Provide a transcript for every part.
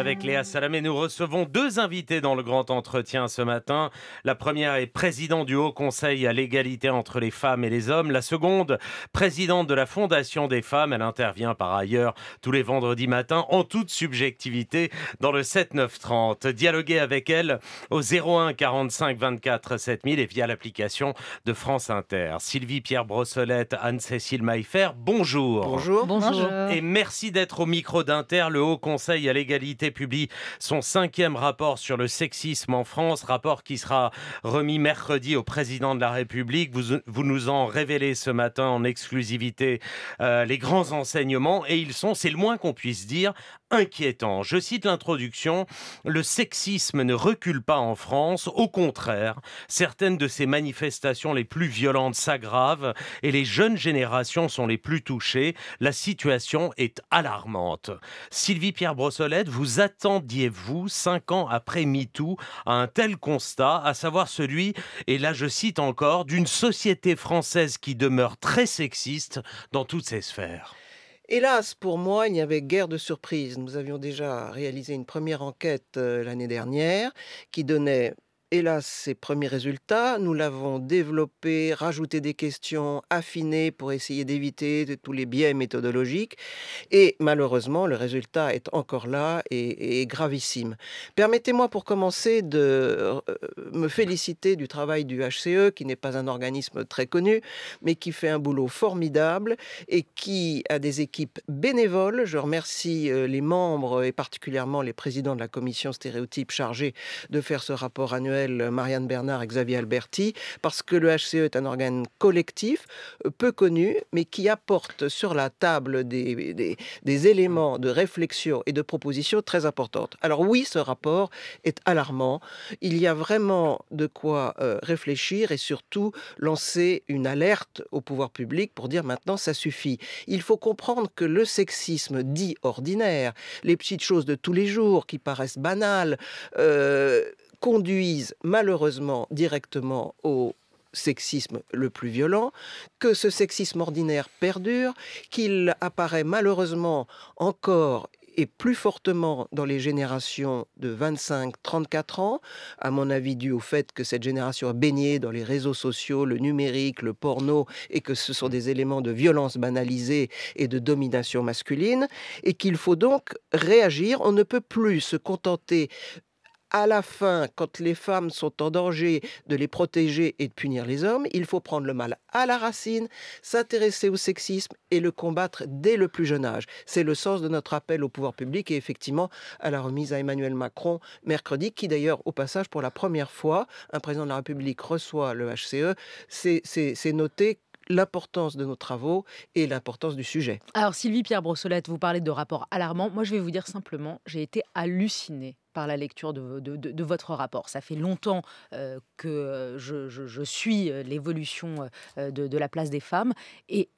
avec Léa Salamé, nous recevons deux invités dans le grand entretien ce matin. La première est présidente du Haut Conseil à l'égalité entre les femmes et les hommes. La seconde, présidente de la Fondation des femmes. Elle intervient par ailleurs tous les vendredis matins en toute subjectivité dans le 7-9-30. Dialoguez avec elle au 01 45 24 7000 et via l'application de France Inter. Sylvie Pierre Brossolette, Anne-Cécile Maillefer, bonjour. Bonjour. Bonjour. Et merci d'être au micro d'Inter, le Haut Conseil à l'égalité publie son cinquième rapport sur le sexisme en France, rapport qui sera remis mercredi au président de la République. Vous, nous en révélez ce matin en exclusivité euh, les grands enseignements et ils sont, c'est le moins qu'on puisse dire, inquiétant. Je cite l'introduction, le sexisme ne recule pas en France, au contraire, certaines de ces manifestations les plus violentes s'aggravent et les jeunes générations sont les plus touchées. La situation est alarmante. Sylvie Pierre Brossolette, vous attendiez-vous, cinq ans après MeToo, à un tel constat, à savoir celui, et là je cite encore, d'une société française qui demeure très sexiste dans toutes ses sphères Hélas, pour moi, il n'y avait guère de surprise. Nous avions déjà réalisé une première enquête euh, l'année dernière qui donnait hélas là, ces premiers résultats, nous l'avons développé, rajouté des questions, affiné pour essayer d'éviter tous les biais méthodologiques. Et malheureusement, le résultat est encore là et, et gravissime. Permettez-moi pour commencer de euh, me féliciter du travail du HCE, qui n'est pas un organisme très connu, mais qui fait un boulot formidable et qui a des équipes bénévoles. Je remercie euh, les membres et particulièrement les présidents de la commission stéréotypes chargés de faire ce rapport annuel Marianne Bernard et Xavier Alberti, parce que le HCE est un organe collectif, euh, peu connu, mais qui apporte sur la table des, des, éléments de réflexion et de proposition très importantes. Alors oui, ce rapport est alarmant. Il y a vraiment de quoi euh, réfléchir et surtout lancer une alerte au pouvoir public pour dire maintenant ça suffit. Il faut comprendre que le sexisme dit ordinaire, les petites choses de tous les jours qui paraissent banales, euh, conduisent malheureusement directement au sexisme le plus violent, que ce sexisme ordinaire perdure, qu'il apparaît malheureusement encore et plus fortement dans les générations de 25-34 ans, à mon avis dû au fait que cette génération a baigné dans les réseaux sociaux, le numérique, le porno, et que ce sont des éléments de violence banalisée et de domination masculine, et qu'il faut donc réagir. On ne peut plus se contenter à la fin, quand les femmes sont en danger, de les protéger et de punir les hommes. Il faut prendre le mal à la racine, s'intéresser au sexisme et le combattre dès le plus jeune âge. C'est le sens de notre appel au pouvoir public et effectivement à la remise à Emmanuel Macron mercredi, qui d'ailleurs, au passage, pour la première fois, un président de la République reçoit le HCE. E. C'est noter l'importance de nos travaux et l'importance du sujet. Alors Sylvie Pierre Brossolette, vous parlez de rapports alarmants. Moi, je vais vous dire simplement, j'ai été hallucinée par la lecture de, votre rapport. Ça fait longtemps euh, que euh, je, je suis euh, l'évolution de, la place des femmes et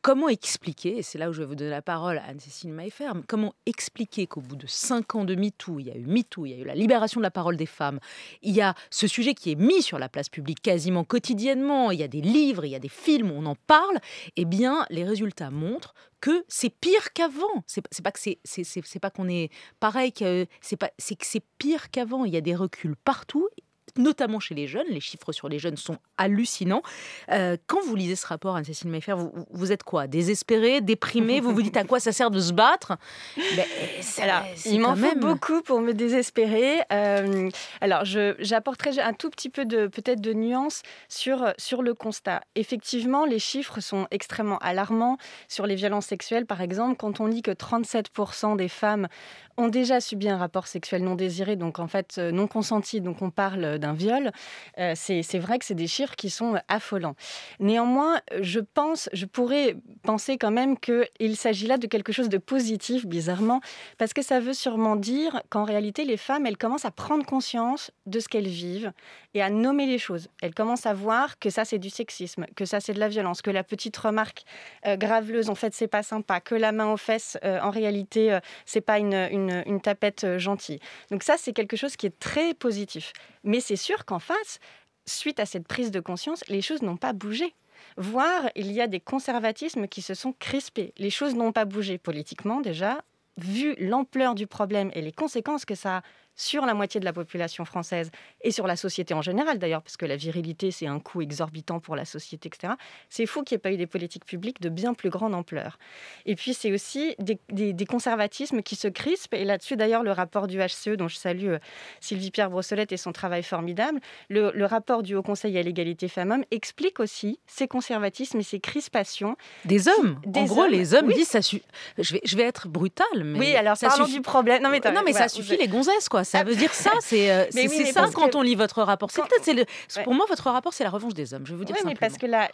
comment expliquer, et c'est là où je vais vous donner la parole à Anne-Cécile Mailleferme, comment expliquer qu'au bout de cinq ans de MeToo, il y a eu MeToo, il y a eu la libération de la parole des femmes, il y a ce sujet qui est mis sur la place publique quasiment quotidiennement, il y a des livres, il y a des films, on en parle, eh bien, les résultats montrent que c'est pire qu'avant. C'est pas que c'est pas qu'on est pareil, c'est pas c'est que c'est pire qu'avant. Il y a des reculs partout notamment chez les jeunes. Les chiffres sur les jeunes sont hallucinants. Euh, quand vous lisez ce rapport, Anne-Cécile Mayfair, vous, êtes quoi Désespéré, déprimé Vous vous dites à quoi ça sert de se battre Il m'en faut beaucoup pour me désespérer. Euh, alors, j'apporterai un tout petit peu de peut-être de nuances sur, sur le constat. Effectivement, les chiffres sont extrêmement alarmants sur les violences sexuelles, par exemple. Quand on lit que 37% des femmes ont déjà subi un rapport sexuel non désiré, donc en fait euh, non consenti, donc on parle euh, d'un viol, euh, c'est vrai que c'est des chiffres qui sont affolants. Néanmoins, je pense, je pourrais penser quand même qu'il s'agit là de quelque chose de positif, bizarrement, parce que ça veut sûrement dire qu'en réalité, les femmes, elles commencent à prendre conscience de ce qu'elles vivent et à nommer les choses. Elles commencent à voir que ça, c'est du sexisme, que ça, c'est de la violence, que la petite remarque graveleuse, en fait, c'est pas sympa, que la main aux fesses, en réalité, c'est pas une une, tapette euh, gentille. Donc ça, c'est quelque chose qui est très positif. Mais c'est sûr qu'en face, suite à cette prise de conscience, les choses n'ont pas bougé. Voire, il y a des conservatismes qui se sont crispés. Les choses n'ont pas bougé politiquement déjà, vu l'ampleur du problème et les conséquences que ça a sur la moitié de la population française et sur la société en général d'ailleurs, parce que la virilité, c'est un coût exorbitant pour la société, etc. C'est fou qu'il n'y ait pas eu des politiques publiques de bien plus grande ampleur. Et puis, c'est aussi des, conservatismes qui se crispent. Et là-dessus, d'ailleurs, le rapport du HCE, dont je salue euh, Sylvie-Pierre Brossolette et son travail formidable, le, rapport du Haut Conseil à l'égalité femmes-hommes explique aussi ces conservatismes et ces crispations. Des hommes des En gros, les hommes disent ça Je vais, je vais être brutal, mais. Oui, alors ça parlons suffit... du problème. Non, mais, euh, euh, ça bah, suffit les gonzesses, quoi ça veut dire ça. C'est euh, ça quand on lit votre rapport. Pour moi, votre rapport, c'est la revanche des hommes. Je vais vous dire oui, mais parce que là,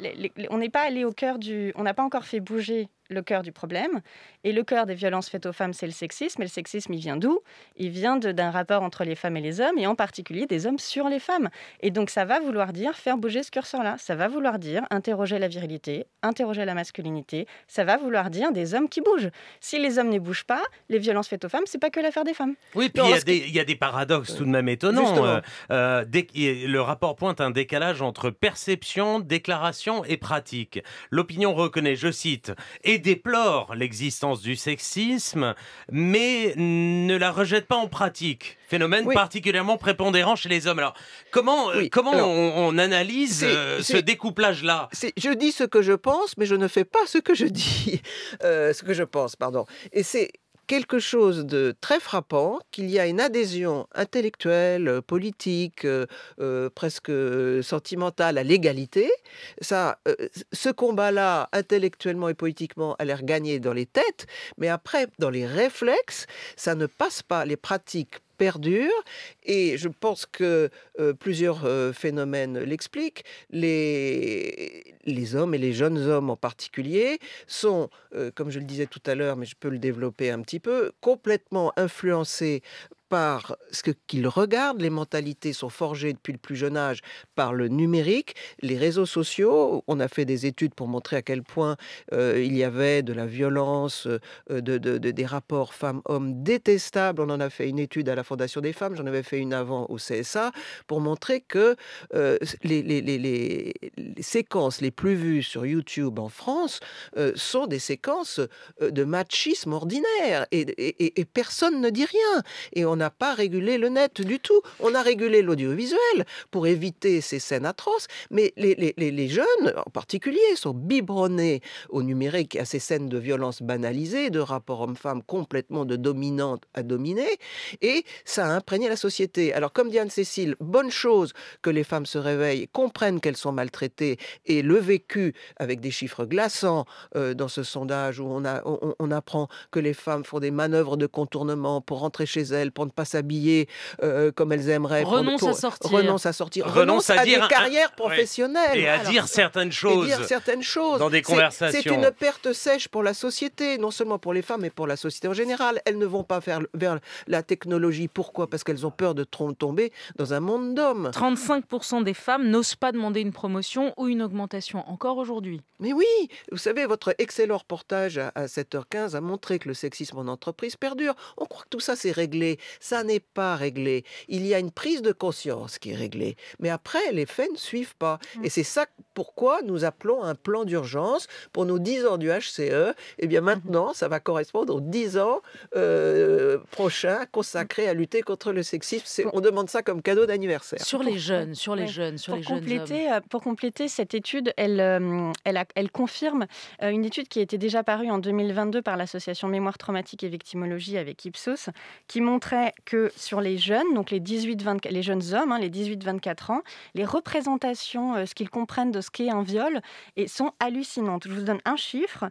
on n'est pas allé au cœur du. On n'a pas encore fait bouger le cœur du problème. Et le cœur des violences faites aux femmes, c'est le sexisme. Et le sexisme, il vient d'où Il vient d'un rapport entre les femmes et les hommes, et en particulier des hommes sur les femmes. Et donc ça va vouloir dire faire bouger ce curseur-là. Ça va vouloir dire interroger la virilité, interroger la masculinité. Ça va vouloir dire des hommes qui bougent. Si les hommes ne bougent pas, les violences faites aux femmes, c'est pas que l'affaire des femmes. Oui, puis il y, a des paradoxes tout de même étonnants. Euh, euh, le rapport pointe un décalage entre perception, déclaration et pratique. L'opinion reconnaît, je cite, et déplore l'existence du sexisme, mais ne la rejette pas en pratique. Phénomène particulièrement prépondérant chez les hommes. Alors, comment, euh, comment on, analyse euh, ce découplage-là Je dis ce que je pense, mais je ne fais pas ce que je dis. Euh, ce que je pense, pardon. Et c'est quelque chose de très frappant, qu'il y a une adhésion intellectuelle, euh, politique, euh, euh, presque sentimentale à l'égalité. Ça, ce combat-là, intellectuellement et politiquement, a l'air gagné dans les têtes, mais après, dans les réflexes, ça ne passe pas. Les pratiques perdure et je pense que euh, plusieurs euh, phénomènes l'expliquent. Les, les hommes et les jeunes hommes en particulier sont, euh, comme je le disais tout à l'heure, mais je peux le développer un petit peu, complètement influencés par ce qu'ils regardent. Les mentalités sont forgées depuis le plus jeune âge par le numérique, les réseaux sociaux. On a fait des études pour montrer à quel point euh, il y avait de la violence, euh, de, des rapports femmes-hommes détestables. On en a fait une étude à la Fondation des femmes, j'en avais fait une avant au CSA, pour montrer que euh, les, séquences les plus vues sur YouTube en France sont des séquences de machisme ordinaire et, et, et personne ne dit rien. Et on a pas régulé le net du tout. On a régulé l'audiovisuel pour éviter ces scènes atroces. Mais les, jeunes, en particulier, sont biberonnés au numérique, à ces scènes de violence banalisées, de rapports homme-femme complètement de dominante à dominée. Et ça a imprégné la société. Alors, comme Diane cécile bonne chose que les femmes se réveillent, comprennent qu'elles sont maltraitées et le vécu avec des chiffres glaçants euh, dans ce sondage où on, a, on, on apprend que les femmes font des manœuvres de contournement pour rentrer chez elles, pour de ne pas s'habiller euh, comme elles aimeraient. Renonce à sortir. Renonce à sortir. Renonce, à, dire des carrières Et à dire certaines choses. Et dire certaines choses. Dans des conversations. C'est une perte sèche pour la société, non seulement pour les femmes, mais pour la société en général. Elles ne vont pas faire, vers la technologie. Pourquoi Parce qu'elles ont peur de tomber dans un monde d'hommes. 35% des femmes n'osent pas demander une promotion ou une augmentation, encore aujourd'hui. Mais oui, vous savez, votre excellent reportage à 7h15 a montré que le sexisme en entreprise perdure. On croit que tout ça c'est réglé ça n'est pas réglé. Il y a une prise de conscience qui est réglée. Mais après, les faits ne suivent pas. Mmh. Et c'est ça pourquoi nous appelons un plan d'urgence pour nos 10 ans du HCE. Et eh bien mmh maintenant, ça va correspondre aux 10 ans euh, prochains consacrés à lutter contre le sexisme. On demande ça comme cadeau d'anniversaire. Sur les jeunes, sur les jeunes, sur les compléter, jeunes euh, Pour compléter cette étude, elle, euh, elle, elle confirme une étude qui était déjà parue en 2022 par l'association Mémoire traumatique et victimologie avec Ipsos, qui montrait que sur les jeunes, donc les 18 24, les jeunes hommes, hein, les 18-24 ans, les représentations, euh, ce qu'ils comprennent de ce qu'est un viol, et sont hallucinantes. Je vous donne un chiffre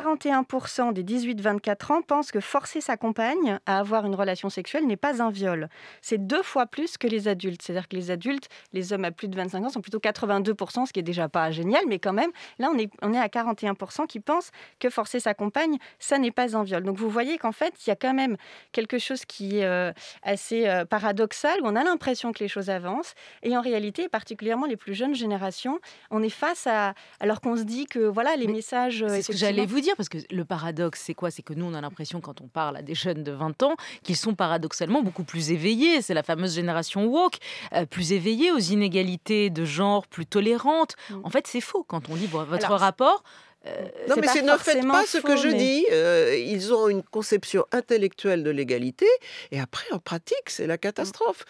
41% des 18-24 ans pensent que forcer sa compagne à avoir une relation sexuelle n'est pas un viol. C'est deux fois plus que les adultes. C'est-à-dire que les adultes, les hommes à plus de 25 ans, sont plutôt 82%, ce qui est déjà pas génial, mais quand même, là, on est, on est à 41% qui pensent que forcer sa compagne, ça n'est pas un viol. Donc vous voyez qu'en fait, il y a quand même quelque chose qui est euh, assez euh, paradoxal, où on a l'impression que les choses avancent, et en réalité, particulièrement les plus jeunes générations, on est face à... Alors qu'on se dit que, voilà, les messages... C'est ce que j'allais vous dire, parce que le paradoxe, c'est quoi C'est que nous, on a l'impression, quand on parle à des jeunes de 20 ans, qu'ils sont paradoxalement beaucoup plus éveillés. C'est la fameuse génération woke, euh, plus éveillée aux inégalités de genre, plus tolérante. Mm. En fait, c'est faux. Quand on lit votre rapport, euh, non, mais c'est ne faites pas ce que je dis. Euh, ils ont une conception intellectuelle de l'égalité, et après, en pratique, c'est la catastrophe. Mm.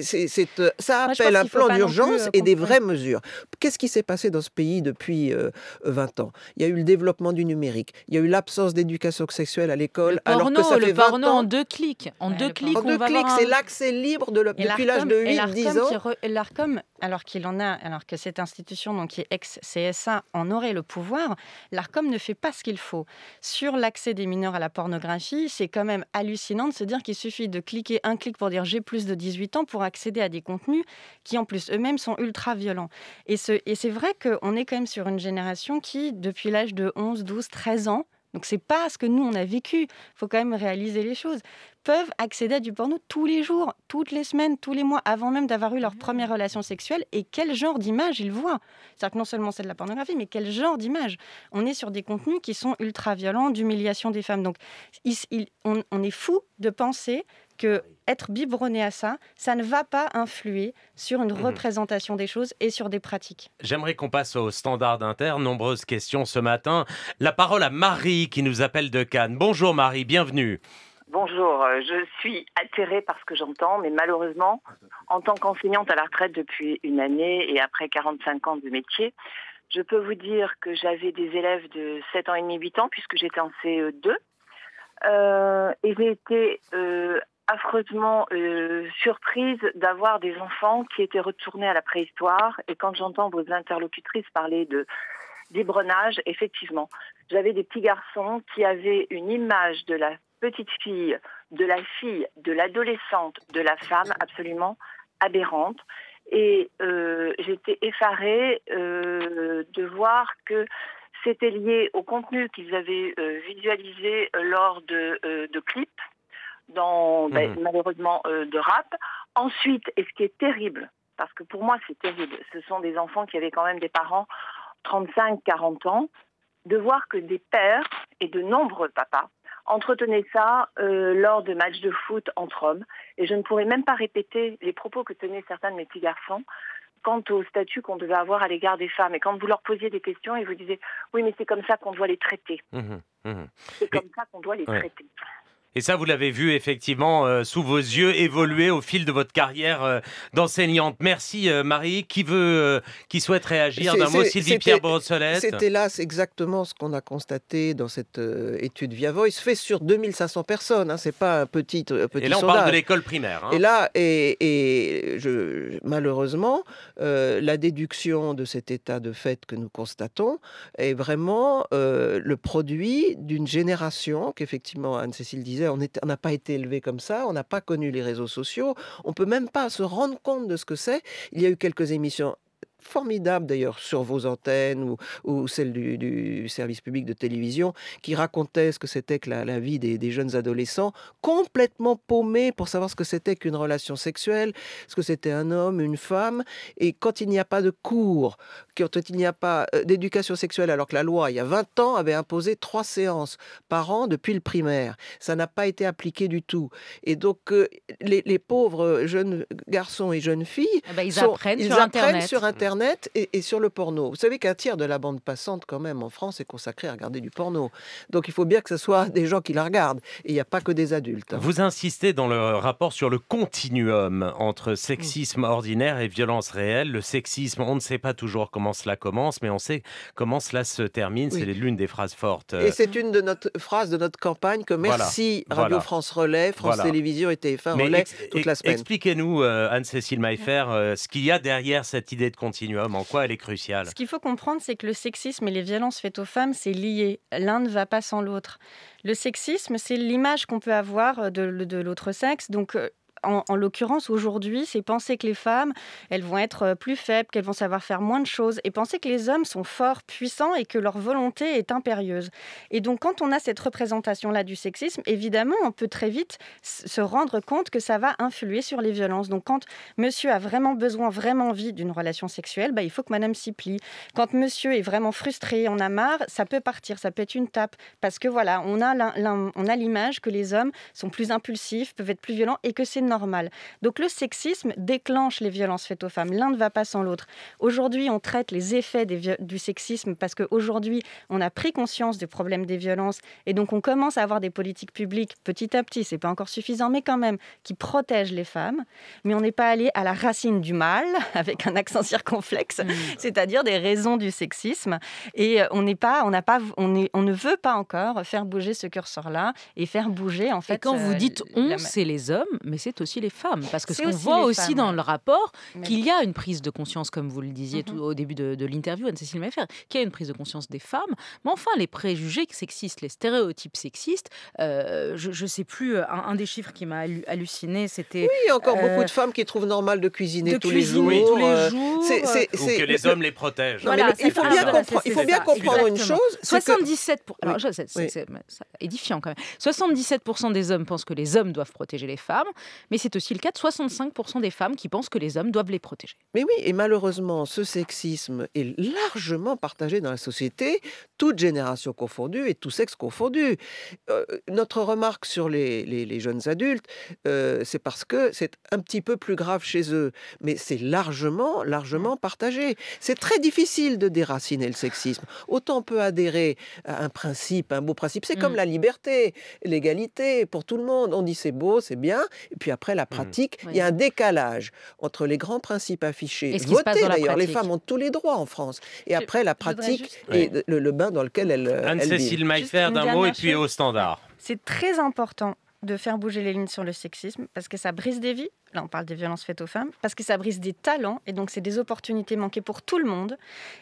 C'est, euh, ça appelle un plan d'urgence et des vraies mesures. Qu'est-ce qui s'est passé dans ce pays depuis 20 ans Il y a eu le développement du numérique, il y a eu l'absence d'éducation sexuelle à l'école, alors que ça le fait 20 porno ans. en deux clics. En deux clics, c'est l'accès libre de depuis l'âge de 8-10 ans. L'ARCOM, alors qu'il en a, alors que cette institution donc, qui est ex-CSA en aurait le pouvoir, l'ARCOM ne fait pas ce qu'il faut. Sur l'accès des mineurs à la pornographie, c'est quand même hallucinant de se dire qu'il suffit de cliquer un clic pour dire j'ai plus de 18 ans pour accéder à des contenus qui en plus eux-mêmes sont ultra violents. Et c'est vrai qu'on est quand même sur une génération qui, depuis l'âge de 11, 12, 13 ans, donc c'est pas ce que nous on a vécu. Faut quand même réaliser les choses. Peuvent accéder à du porno tous les jours, toutes les semaines, tous les mois, avant même d'avoir eu leur ah. première relation sexuelle. Et quel genre d'image ils voient C'est-à-dire que non seulement c'est de la pornographie, mais quel genre d'image On est sur des contenus qui sont ultra violents, d'humiliation des femmes. Donc on est fou de penser que ah être biberonné à ça, ça ne va pas influer sur une mhm. représentation des choses et sur des pratiques. J'aimerais qu'on passe au standard inter. Nombreuses questions ce matin. La parole à Marie qui nous appelle de Cannes. Bonjour Marie, bienvenue. Bonjour, euh, je suis atterrée par ce que j'entends, mais malheureusement, en tant qu'enseignante à la retraite depuis une année et après 45 ans de métier, je peux vous dire que j'avais des élèves de 7 ans et demi, 8 ans, puisque j'étais en CE2. Euh, et j'ai été euh, affreusement euh, surprise d'avoir des enfants qui étaient retournés à la préhistoire. Et quand j'entends vos interlocutrices parler de débronnage, effectivement, j'avais des petits garçons qui avaient une image de la petite fille, de la fille, de l'adolescente, de la femme absolument aberrante. Et euh, j'étais effarée euh, de voir que c'était lié au contenu qu'ils avaient visualisé lors de, de clips dans, ben, mhm. malheureusement, euh, de rap. Ensuite, et ce qui est terrible, parce que pour moi c'est terrible, ce sont des enfants qui avaient quand même des parents 35-40 ans, de voir que des pères et de nombreux papas entretenaient ça euh, lors de matchs de foot entre hommes. Et je ne pourrais même pas répéter les propos que tenaient certains de mes petits garçons quant au statut qu'on devait avoir à l'égard des femmes. Et quand vous leur posiez des questions, ils vous disaient Oui, mais c'est comme ça qu'on doit les traiter. Mhm. Mhm. C'est comme ça qu'on doit les traiter. Et ça, vous l'avez vu effectivement euh, sous vos yeux évoluer au fil de votre carrière euh, d'enseignante. Merci euh, Marie. Qui veut, qui souhaite réagir d'un mot Sylvie Pierre Brossolette. C'est hélas exactement ce qu'on a constaté dans cette étude Via Se fait sur 2500 personnes. Hein, c'est pas un petit, Et là, on parle de l'école primaire. Hein. Et là, et, je, malheureusement, la déduction de cet état de fait que nous constatons est vraiment le produit d'une génération qu'effectivement Anne-Cécile disait on n'a pas été élevé comme ça, on n'a pas connu les réseaux sociaux, on peut même pas se rendre compte de ce que c'est. Il y a eu quelques émissions formidable d'ailleurs sur vos antennes ou, ou celles du, service public de télévision qui racontaient ce que c'était que la, vie des, jeunes adolescents, complètement paumés pour savoir ce que c'était qu'une relation sexuelle, ce que c'était un homme, une femme. Et quand il n'y a pas de cours, quand il n'y a pas euh, d'éducation sexuelle, alors que la loi, il y a 20 ans, avait imposé trois séances par an depuis le primaire, ça n'a pas été appliqué du tout. Et donc, euh, les, pauvres jeunes garçons et jeunes filles, eh ben, ils, apprennent sur Internet. Internet et, sur le porno. Vous savez qu'un tiers de la bande passante, quand même, en France, est consacré à regarder du porno. Donc il faut bien que ce soit des gens qui la regardent. Et il n'y a pas que des adultes. Vous insistez dans le rapport sur le continuum entre sexisme mm. ordinaire et violence réelle. Le sexisme, on ne sait pas toujours comment cela commence, mais on sait comment cela se termine. C'est l'une des phrases fortes. Et c'est une de notre phrase de notre campagne que merci Radio France Relais, France télévision Télévisions et TF1 Relais toute la semaine. Expliquez-nous, euh, Anne-Cécile Maillefer, euh, ce qu'il y a derrière cette idée de continuum en quoi elle est cruciale Ce qu'il faut comprendre, c'est que le sexisme et les violences faites aux femmes, c'est lié. L'un ne va pas sans l'autre. Le sexisme, c'est l'image qu'on peut avoir de, de l'autre sexe. Donc, euh, en, l'occurrence, aujourd'hui, c'est penser que les femmes, elles vont être euh, plus faibles, qu'elles vont savoir faire moins de choses, et penser que les hommes sont forts, puissants, et que leur volonté est impérieuse. Et donc, quand on a cette représentation-là du sexisme, évidemment, on peut très vite se rendre compte que ça va influer sur les violences. Donc, quand monsieur a vraiment besoin, vraiment envie d'une relation sexuelle, bah, il faut que madame s'y plie. Quand monsieur est vraiment frustré, en a marre, ça peut partir, ça peut être une tape. Parce que voilà, on a l'image que les hommes sont plus impulsifs, peuvent être plus violents, et que c'est normal. Donc le sexisme déclenche les violences faites aux femmes. L'un ne va pas sans l'autre. Aujourd'hui, on traite les effets du sexisme parce qu'aujourd'hui, on a pris conscience du problème des violences et donc on commence à avoir des politiques publiques petit à petit, c'est pas encore suffisant, mais quand même, qui protègent les femmes. Mais on n'est pas allé à la racine du mal, avec un accent circonflexe, mm. c'est-à-dire des raisons du sexisme. Et euh, on n'est pas, on n'a pas, on, ne veut pas encore faire bouger ce curseur-là et faire bouger en fait. Et quand vous euh, dites on, c'est les hommes, mais c'est aussi les femmes. Parce que ce qu'on voit aussi dans le rapport, qu'il y a une prise de conscience, comme vous le disiez mhm. tout au début de, l'interview, Anne-Cécile Meffer, qu'il y a une prise de conscience des femmes. Mais enfin, les préjugés sexistes, les stéréotypes sexistes, euh, je ne sais plus, euh, un, des chiffres qui m'a halluciné, c'était. Oui, encore euh, beaucoup de femmes qui trouvent normal de cuisiner tous les jours. Tous les Ou que les hommes les protègent. il faut bien, comprendre, une chose. 77 Alors, édifiant quand même. 77 des hommes pensent que les hommes doivent protéger les femmes, mais c'est aussi le cas de 65% des femmes qui pensent que les hommes doivent les protéger. Mais oui, et malheureusement, ce sexisme est largement partagé dans la société, toute génération confondue et tout sexe confondu. Euh, notre remarque sur les, jeunes adultes, euh, c'est parce que c'est un petit peu plus grave chez eux, mais c'est largement, largement partagé. C'est très difficile de déraciner le sexisme. Autant on peut adhérer à un principe, un beau principe, c'est comme mm. la liberté, l'égalité pour tout le monde. On dit c'est beau, c'est bien, et puis après, après la mmh. pratique. Il y a un décalage entre les grands principes affichés, votés d'ailleurs. Les femmes ont tous les droits en France. Et après la pratique et le, bain dans lequel elles. Euh, Anne-Cécile Maillefer d'un mot et puis au standard. C'est très important de faire bouger les lignes sur le sexisme parce que ça brise des vies, là on parle des violences faites aux femmes, parce que ça brise des talents et donc c'est des opportunités manquées pour tout le monde.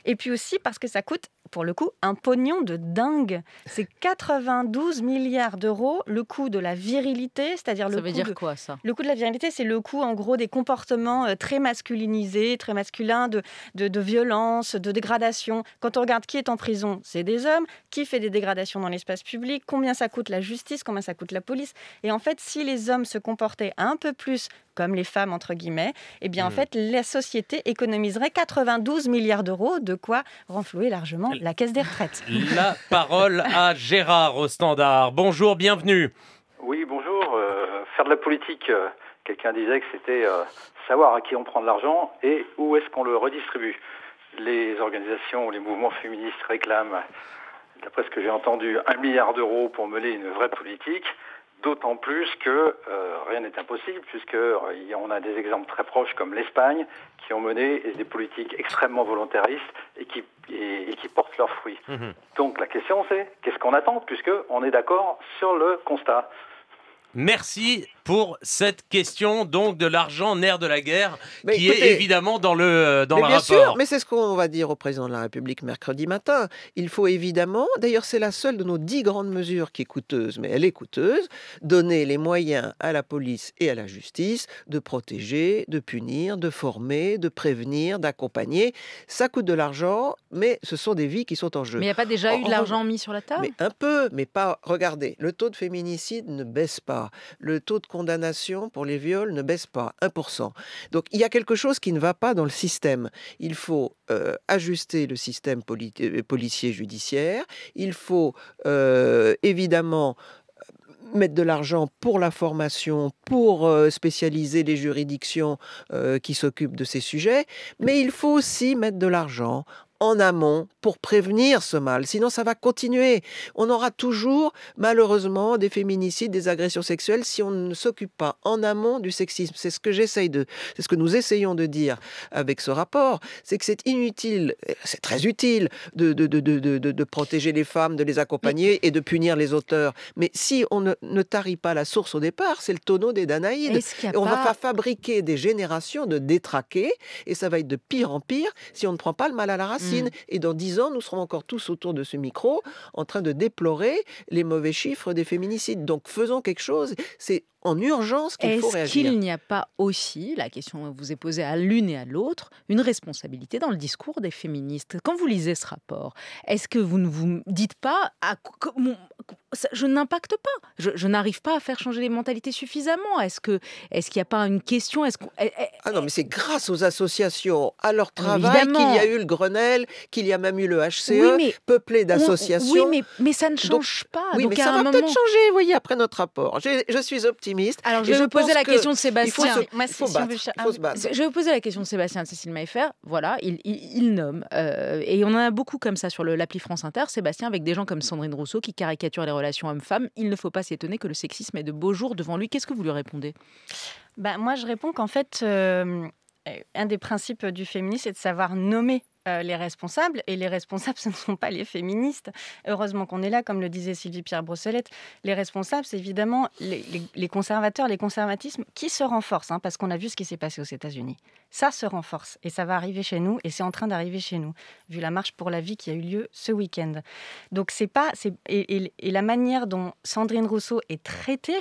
Et puis aussi parce que ça coûte, pour le coup, un pognon de dingue. C'est 92 milliards d'euros le coût de la virilité, c'est-à-dire le coût dire de, quoi ça Le coût de la virilité, c'est le coût en gros des comportements euh, très masculinisés, très masculins, de, de, de violence, de dégradation. Quand on regarde qui est en prison, c'est des hommes. Qui fait des dégradations dans l'espace public Combien ça coûte la justice Combien ça coûte la police Et en fait, si les hommes se comportaient un peu plus comme les femmes, entre guillemets, et eh bien, en mm. fait, la société économiserait 92 milliards d'euros, de quoi renflouer largement la caisse des retraites. La parole à Gérard au standard. Bonjour, bienvenue. Oui, bonjour. Euh, faire de la politique, euh, quelqu'un disait que c'était euh, savoir à qui on prend de l'argent et où est-ce qu'on le redistribue. Les organisations, les mouvements féministes réclament, d'après ce que j'ai entendu, un milliard d'euros pour mener une vraie politique. D'autant plus que euh, rien n'est impossible, puisque euh, on a des exemples très proches comme l'Espagne, qui ont mené des politiques extrêmement volontaristes et qui, qui portent leurs fruits. Mhm. Donc la question c'est, qu'est-ce qu'on attend, puisque on est d'accord sur le constat Merci pour cette question donc de l'argent nerf de la guerre qui est évidemment dans le euh, dans mais bien rapport. Sûr, mais c'est ce qu'on va dire au président de la République mercredi matin. Il faut évidemment, d'ailleurs c'est la seule de nos dix grandes mesures qui est coûteuse, mais elle est coûteuse, donner les moyens à la police et à la justice de protéger, de punir, de former, de prévenir, d'accompagner. Ça coûte de l'argent, mais ce sont des vies qui sont en jeu. Mais il n'y a pas déjà eu de l'argent mis sur la table Un peu, mais pas. Regardez, le taux de féminicide ne baisse pas. Le taux de condamnation pour les viols ne baisse pas, 1%. Donc il y a quelque chose qui ne va pas dans le système. Il faut euh, ajuster le système euh, policier judiciaire, il faut euh, évidemment mettre de l'argent pour la formation, pour spécialiser les juridictions qui s'occupent de ces sujets, mais il faut aussi mettre de l'argent en amont pour prévenir ce mal. Sinon, ça va continuer. On aura toujours, malheureusement, des féminicides, des agressions sexuelles si on ne s'occupe pas en amont du sexisme. C'est ce que j'essaye de, c'est ce que nous essayons de dire avec ce rapport. C'est que c'est inutile, euh, c'est très utile de de, protéger les femmes, de les accompagner et de punir les auteurs. Mais si on ne, tarit pas la source au départ, c'est le tonneau des Danaïdes. On pas... va fabriquer des générations de détraqués et ça va être de pire en pire si on ne prend pas le mal à la racine. Mm. Et dans dix ans, nous serons encore tous autour de ce micro en train de déplorer les mauvais chiffres des féminicides. Donc faisons quelque chose. C'est en urgence qu'il faut réagir. Est-ce qu'il n'y a pas aussi, la question vous est posée à l'une et à l'autre, une responsabilité dans le discours des féministes Quand vous lisez ce rapport, est-ce que vous ne vous dites pas à, ah, je n'impacte pas, je, n'arrive pas à faire changer les mentalités suffisamment Est-ce que est-ce qu'il n'y a pas une question est-ce Ah non, mais c'est grâce aux associations, à leur ah, travail qu'il y a eu le Grenelle, qu'il y a même eu le HCE, peuplé d'associations. Oui, mais, mais, ça ne change pas. Oui, mais ça va peut-être changer, vous voyez, après notre rapport. Je, je suis optimiste. Alors, je vais vous poser la question de Sébastien. Je vais poser la question de Sébastien de Cécile Maillefer. Voilà, il, nomme. Euh, et on en a beaucoup comme ça sur l'appli France Inter, Sébastien, avec des gens comme Sandrine Rousseau qui caricaturent les relations hommes-femmes. Il ne faut pas s'étonner que le sexisme ait de beaux jours devant lui. Qu'est-ce que vous lui répondez bah, Moi, je réponds qu'en fait, euh, un des principes du féminisme, c'est de savoir nommer euh, les responsables. Et les responsables, ce ne sont pas les féministes. Heureusement qu'on est là, comme le disait Sylvie-Pierre Brosselette. Les responsables, c'est évidemment les, conservateurs, les conservatismes qui se renforcent, hein, parce qu'on a vu ce qui s'est passé aux États-Unis. Ça se renforce et ça va arriver chez nous et c'est en train d'arriver chez nous, vu la marche pour la vie qui a eu lieu ce week-end. Donc c'est pas. et la manière dont Sandrine Rousseau est traitée,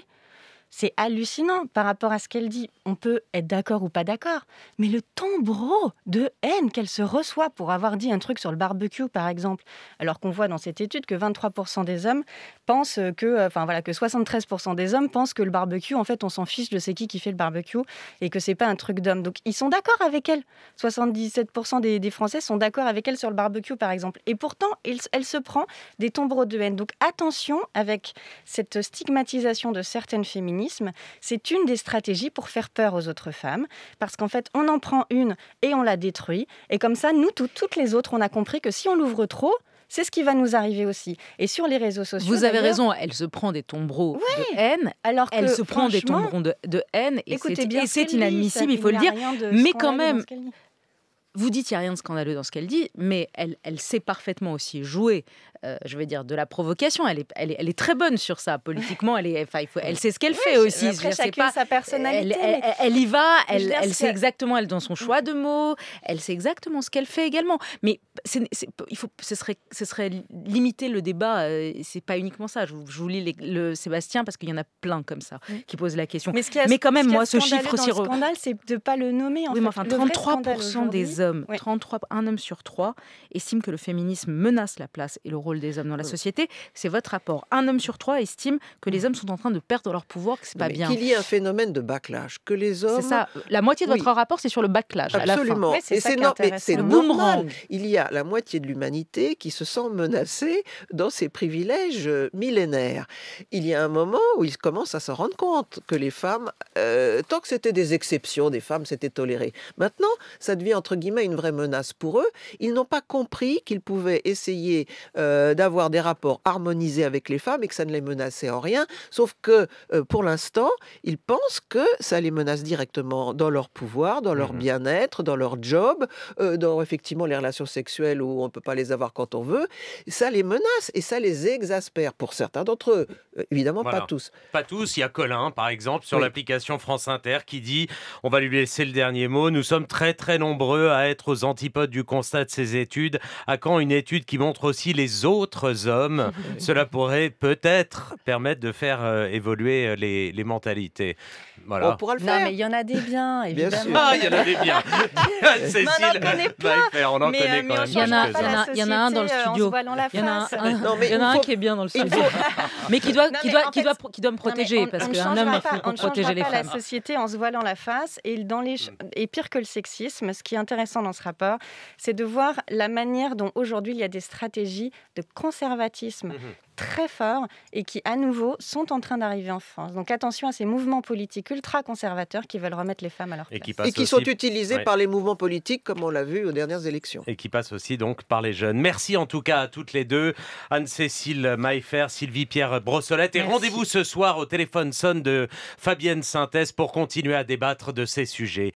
c'est hallucinant par rapport à ce qu'elle dit. On peut être d'accord ou pas d'accord, mais le tombereau de haine qu'elle se reçoit pour avoir dit un truc sur le barbecue, par exemple, alors qu'on voit dans cette étude que 23% des hommes pensent que, euh, enfin voilà, que 73% des hommes pensent que le barbecue, en fait, on s'en fiche de c'est qui qui fait le barbecue et que c'est pas un truc d'homme. Donc ils sont d'accord avec elle. 77% des, Français sont d'accord avec elle sur le barbecue, par exemple. Et pourtant, elle, se prend des tombereaux de haine. Donc attention avec cette stigmatisation de certaines féminines c'est une des stratégies pour faire peur aux autres femmes, parce qu'en fait, on en prend une et on la détruit, et comme ça, nous, toutes les autres, on a compris que si on l'ouvre trop, c'est ce qui va nous arriver aussi. Et sur les réseaux sociaux. Vous avez raison, elle se prend des tombereaux de haine. Alors elle se prend des tombereaux de, de haine. Et c'est inadmissible, il faut le dire. Mais quand même. Vous dites qu'il n'y a rien de scandaleux dans ce qu'elle dit, mais elle, elle sait parfaitement aussi jouer euh, je veux dire, de la provocation. Elle est, elle est, très bonne sur ça, politiquement. Elle, elle sait ce qu'elle fait aussi. Après, chacune pas, sa personnalité. Elle, elle y va, elle, sait exactement, elle dans son choix de mots, elle sait exactement ce qu'elle fait également. Mais il faut, ce, serait, ce serait limiter le débat. Euh, c'est pas uniquement ça. Je vous, lis le Sébastien, parce qu'il y en a plein comme ça qui posent la question. Mais, mais quand même, moi, ce chiffre aussi. scandale, c'est de ne pas le nommer. En enfin, 33% des hommes, 33, un homme sur trois, estime que le féminisme menace la place et le des hommes dans la mmh. société. C'est votre rapport. Un homme sur trois estime que les mmh. hommes sont en train de perdre leur pouvoir, que c'est pas bien. Qu'il y ait un phénomène de backlash, que les hommes. C'est ça. La moitié de votre rapport, c'est sur le backlash. Absolument. c'est le Il y a la moitié de l'humanité qui se sent menacée dans ses privilèges euh, millénaires. Il y a un moment où ils commencent à se rendre compte que les femmes, euh, tant que c'était des exceptions, des femmes, c'était toléré. Maintenant, ça devient entre guillemets une vraie menace pour eux. Ils n'ont pas compris qu'ils pouvaient essayer euh, euh, d'avoir des rapports harmonisés avec les femmes et que ça ne les menaçait en rien, sauf que euh, pour l'instant, ils pensent que ça les menace directement dans leur pouvoir, dans leur mmh bien-être, dans leur job, euh, dans effectivement les relations sexuelles où on ne peut pas les avoir quand on veut. Ça les menace et ça les exaspère pour certains d'entre eux. Évidemment, pas tous. Pas tous. Il y a Colin, par exemple, sur l'application France Inter qui dit on va lui laisser le dernier mot. Nous sommes très, très nombreux à être aux antipodes du constat de ces études. À quand une étude qui montre aussi les autres d'autres hommes. Cela pourrait peut-être permettre de faire euh, évoluer euh, les, les, mentalités. Voilà. On pourra le faire. Non, mais il y en a des biens, évidemment. Bien Ah, il y en a des biens. Ah, Cécile, on en connaît pas On en mais, connaît euh, quand même. Il y en a, il y en a un dans le studio. Il y en a un, qui est bien dans le studio. mais qui doit, qui doit, qui doit, qui doit me protéger parce qu'un homme est fait protéger les femmes. La société en se voilant la face et dans les et pire que le sexisme, ce qui est intéressant dans ce rapport, c'est de voir la manière dont aujourd'hui il y a des stratégies conservatisme mhm. très fort et qui, à nouveau, sont en train d'arriver en France. Donc attention à ces mouvements politiques ultra-conservateurs qui veulent remettre les femmes à leur et place. Qui et qui, sont utilisés par les mouvements politiques, comme on l'a vu aux dernières élections. Et qui passent aussi donc par les jeunes. Merci en tout cas à toutes les deux, Anne-Cécile Maillefer, Sylvie-Pierre Brossolette. Et rendez-vous ce soir au téléphone sonne de Fabienne Synthèse pour continuer à débattre de ces sujets.